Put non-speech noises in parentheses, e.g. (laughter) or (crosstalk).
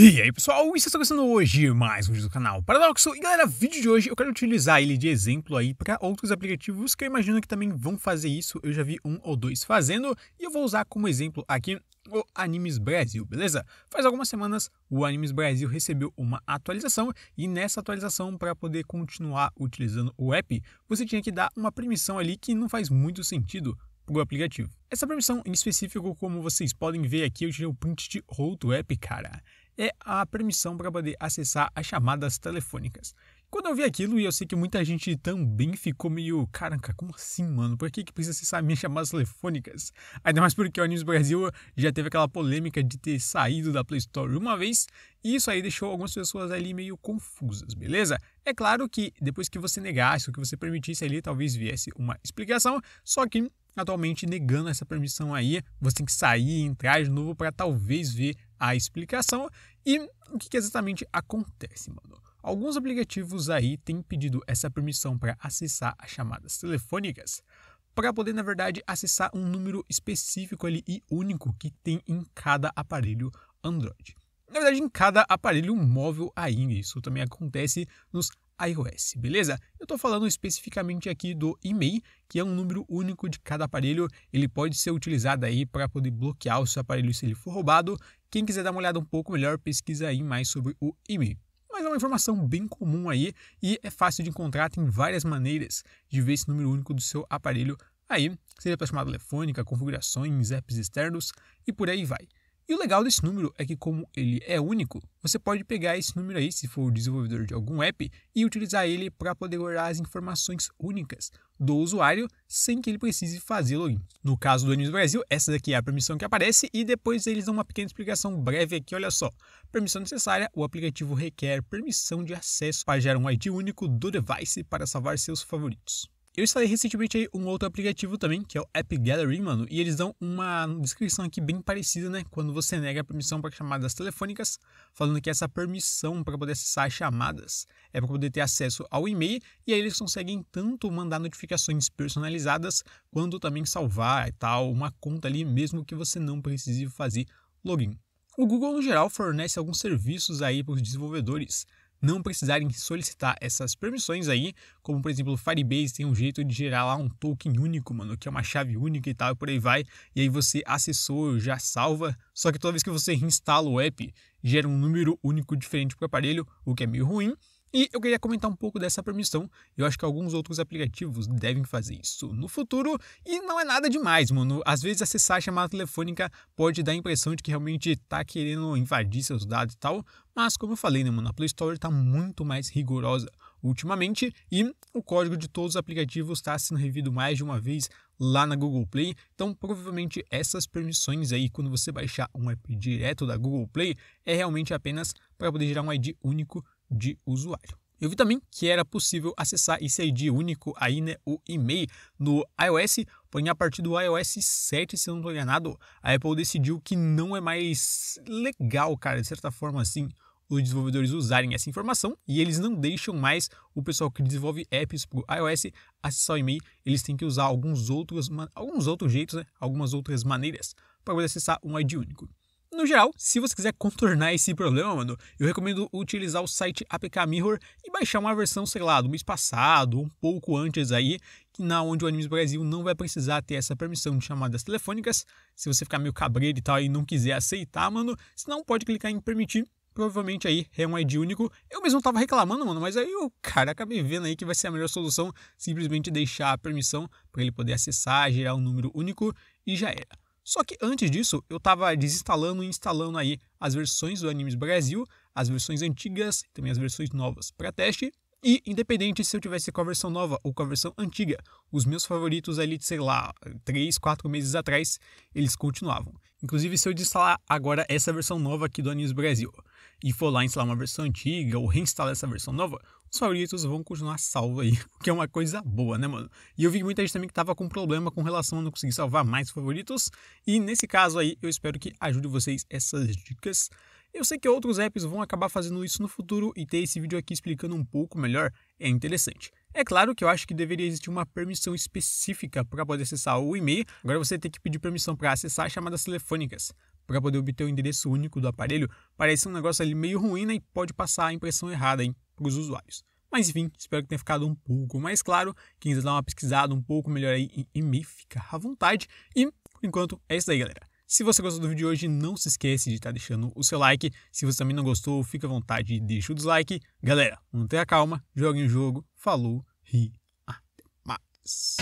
E aí pessoal, isso é está acontecendo hoje, mais um vídeo do canal Paradoxo. E galera, vídeo de hoje eu quero utilizar ele de exemplo aí para outros aplicativos que eu imagino que também vão fazer isso. Eu já vi um ou dois fazendo e eu vou usar como exemplo aqui o Animes Brasil, beleza? Faz algumas semanas o Animes Brasil recebeu uma atualização e nessa atualização, para poder continuar utilizando o app, você tinha que dar uma permissão ali que não faz muito sentido para o aplicativo. Essa permissão em específico, como vocês podem ver aqui, eu tirei o print de outro app, cara é a permissão para poder acessar as chamadas telefônicas. Quando eu vi aquilo, e eu sei que muita gente também ficou meio, caraca, como assim, mano? Por que, que precisa acessar minhas chamadas telefônicas? Ainda mais porque o Animes Brasil já teve aquela polêmica de ter saído da Play Store uma vez, e isso aí deixou algumas pessoas ali meio confusas, beleza? É claro que depois que você negasse, ou que você permitisse ali, talvez viesse uma explicação, só que atualmente negando essa permissão aí, você tem que sair e entrar de novo para talvez ver a explicação e o que, exatamente acontece, mano. Alguns aplicativos aí têm pedido essa permissão para acessar as chamadas telefônicas, para poder, na verdade, acessar um número específico ali e único que tem em cada aparelho Android. Na verdade, em cada aparelho móvel ainda, isso também acontece nos iOS, beleza? Eu estou falando especificamente aqui do e-mail, que é um número único de cada aparelho. Ele pode ser utilizado aí para poder bloquear o seu aparelho se ele for roubado quem quiser dar uma olhada um pouco melhor, pesquisa aí mais sobre o IME. Mas é uma informação bem comum aí e é fácil de encontrar, tem várias maneiras de ver esse número único do seu aparelho aí, seja pela chamada telefônica, configurações, apps externos e por aí vai. E o legal desse número é que, como ele é único, você pode pegar esse número aí, se for o desenvolvedor de algum app, e utilizar ele para poder guardar as informações únicas do usuário sem que ele precise fazer login. No caso do Anis Brasil, essa daqui é a permissão que aparece e depois eles dão uma pequena explicação breve aqui, olha só. Permissão necessária, o aplicativo requer permissão de acesso para gerar um ID único do device para salvar seus favoritos. Eu instalei recentemente aí um outro aplicativo também, que é o App Gallery, mano, e eles dão uma descrição aqui bem parecida, né? Quando você nega a permissão para chamadas telefônicas, falando que essa permissão para poder acessar chamadas é para poder ter acesso ao e-mail, e aí eles conseguem tanto mandar notificações personalizadas, quanto também salvar e tal, uma conta ali, mesmo que você não precise fazer login. O Google, no geral, fornece alguns serviços aí para os desenvolvedores não precisarem solicitar essas permissões aí, como por exemplo o Firebase tem um jeito de gerar lá um token único, mano, que é uma chave única e tal, e por aí vai, e aí você acessou, já salva, só que toda vez que você reinstala o app, gera um número único diferente para o aparelho, o que é meio ruim, e eu queria comentar um pouco dessa permissão. Eu acho que alguns outros aplicativos devem fazer isso no futuro e não é nada demais, mano. Às vezes acessar a chamada telefônica pode dar a impressão de que realmente tá querendo invadir seus dados e tal, mas como eu falei, né, mano, a Play Store tá muito mais rigorosa ultimamente e o código de todos os aplicativos está sendo revido mais de uma vez lá na Google Play. Então, provavelmente essas permissões aí, quando você baixar um app direto da Google Play, é realmente apenas para poder gerar um ID único de usuário. Eu vi também que era possível acessar esse ID único aí, né, o e-mail no iOS, porém a partir do iOS 7, se eu não estou enganado, a Apple decidiu que não é mais legal, cara, de certa forma assim, os desenvolvedores usarem essa informação e eles não deixam mais o pessoal que desenvolve apps para iOS acessar o e-mail, eles têm que usar alguns outros, alguns outros jeitos, né, algumas outras maneiras para poder acessar um ID único. No geral, se você quiser contornar esse problema, mano, eu recomendo utilizar o site APK Mirror e baixar uma versão, sei lá, do mês passado, um pouco antes aí, que na onde o Animes Brasil não vai precisar ter essa permissão de chamadas telefônicas. Se você ficar meio cabreiro e tal e não quiser aceitar, mano, você não pode clicar em permitir. Provavelmente aí é um ID único. Eu mesmo tava reclamando, mano, mas aí o cara acabei vendo aí que vai ser a melhor solução simplesmente deixar a permissão para ele poder acessar, gerar um número único e já era. Só que antes disso, eu estava desinstalando e instalando aí as versões do Animes Brasil, as versões antigas e também as versões novas para teste. E independente se eu tivesse com a versão nova ou com a versão antiga, os meus favoritos ali de, sei lá, 3, 4 meses atrás, eles continuavam. Inclusive se eu desinstalar agora essa versão nova aqui do Animes Brasil e for lá instalar uma versão antiga ou reinstalar essa versão nova, os favoritos vão continuar salvos aí, o (laughs) que é uma coisa boa, né, mano? E eu vi muita gente também que tava com problema com relação a não conseguir salvar mais favoritos, e nesse caso aí eu espero que ajude vocês essas dicas. Eu sei que outros apps vão acabar fazendo isso no futuro e ter esse vídeo aqui explicando um pouco melhor é interessante. É claro que eu acho que deveria existir uma permissão específica para poder acessar o e-mail, agora você tem que pedir permissão para acessar chamadas telefônicas para poder obter o endereço único do aparelho, parece um negócio ali meio ruim né, e pode passar a impressão errada para os usuários. Mas enfim, espero que tenha ficado um pouco mais claro. Quem quiser dar uma pesquisada um pouco melhor aí em fica à vontade. E por enquanto é isso aí, galera. Se você gostou do vídeo de hoje, não se esquece de estar tá deixando o seu like. Se você também não gostou, fica à vontade e deixa o dislike. Galera, mantenha calma, joguem o jogo, falou e até mais.